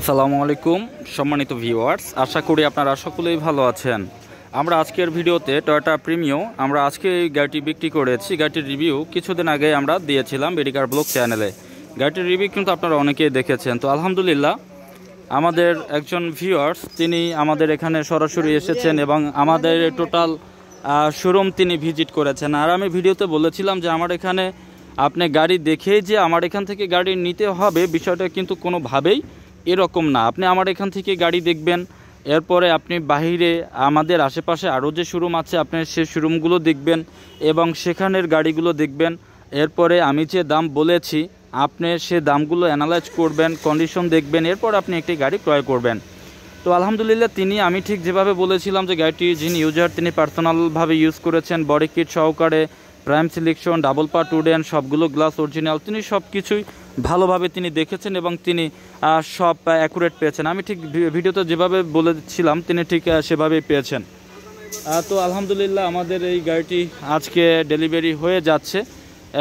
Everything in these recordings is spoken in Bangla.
আসসালামু আলাইকুম সম্মানিত ভিউয়ার্স আশা করি আপনারা সকলেই ভালো আছেন আমরা আজকের ভিডিওতে টয়টা প্রিমিও আমরা আজকে এই গাড়িটি বিক্রি করেছি গাড়িটির রিভিউ কিছুদিন আগে আমরা দিয়েছিলাম বেডিকার ব্লগ চ্যানেলে গাড়িটির রিভিউ কিন্তু আপনারা অনেকেই দেখেছেন তো আলহামদুলিল্লাহ আমাদের একজন ভিউয়ার্স তিনি আমাদের এখানে সরাসরি এসেছেন এবং আমাদের টোটাল শোরুম তিনি ভিজিট করেছেন আর আমি ভিডিওতে বলেছিলাম যে আমার এখানে আপনি গাড়ি দেখে যে আমার এখান থেকে গাড়ি নিতে হবে বিষয়টা কিন্তু কোনোভাবেই এরকম না আপনি আমার এখান থেকে গাড়ি দেখবেন এরপরে আপনি বাহিরে আমাদের আশেপাশে আরও যে শোরুম আছে আপনি সে শোরুমগুলো দেখবেন এবং সেখানের গাড়িগুলো দেখবেন এরপরে আমি যে দাম বলেছি আপনি সে দামগুলো অ্যানালাইজ করবেন কন্ডিশন দেখবেন এরপর আপনি একটি গাড়ি ক্রয় করবেন তো আলহামদুলিল্লাহ তিনি আমি ঠিক যেভাবে বলেছিলাম যে গাড়িটি যিনি ইউজার তিনি পার্সোনালভাবে ইউজ করেছেন বডি কিট সহকারে প্রাইম সিলেকশন ডাবল পা টু ডেন সবগুলো গ্লাস অরিজিনাল তিনি সব কিছুই ভালোভাবে তিনি দেখেছেন এবং তিনি সব অ্যাকুরেট পেয়েছেন আমি ঠিক ভিডিওতে যেভাবে বলেছিলাম তিনি ঠিক সেভাবেই পেয়েছেন তো আলহামদুলিল্লাহ আমাদের এই গাড়িটি আজকে ডেলিভারি হয়ে যাচ্ছে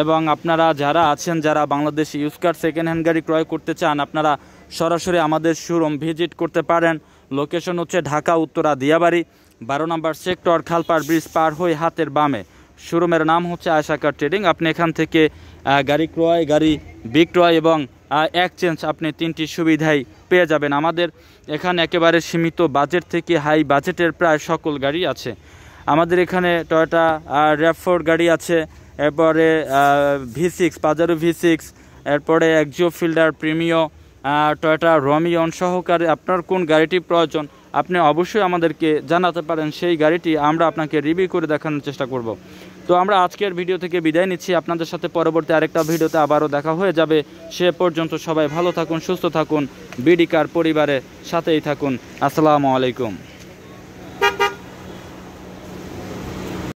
এবং আপনারা যারা আছেন যারা বাংলাদেশ ইউজ সেকেন্ড হ্যান্ড গাড়ি ক্রয় করতে চান আপনারা সরাসরি আমাদের শোরুম ভিজিট করতে পারেন লোকেশন হচ্ছে ঢাকা উত্তরা দিয়াবাড়ি বারো নম্বর সেক্টর খালপার ব্রিজ পার হয়ে হাতের বামে শোরুমের নাম হচ্ছে কার ট্রেডিং আপনি এখান থেকে গাড়ি ক্রয় গাড়ি বিক্রয় এবং এক্সচেঞ্জ আপনি তিনটি সুবিধাই পেয়ে যাবেন আমাদের এখানে একেবারে সীমিত বাজেট থেকে হাই বাজেটের প্রায় সকল গাড়ি আছে আমাদের এখানে টয়টা র্যাফোর গাড়ি আছে এরপরে V six Pajero V six এরপরে একজিও ফিল্ডার প্রিমিও টয়টা রমিয়ন সহকারে আপনার কোন গাড়িটি প্রয়োজন আপনি অবশ্যই আমাদেরকে জানাতে পারেন সেই গাড়িটি আমরা আপনাকে রিভিউ করে দেখানোর চেষ্টা করব তো আমরা আজকের ভিডিও থেকে বিদায় নিচ্ছি আপনাদের সাথে পরবর্তী আরেকটা ভিডিওতে আবারও দেখা হয়ে যাবে সে পর্যন্ত সবাই ভালো থাকুন সুস্থ থাকুন বিডি কার পরিবারের সাথেই থাকুন আসসালামু আলাইকুম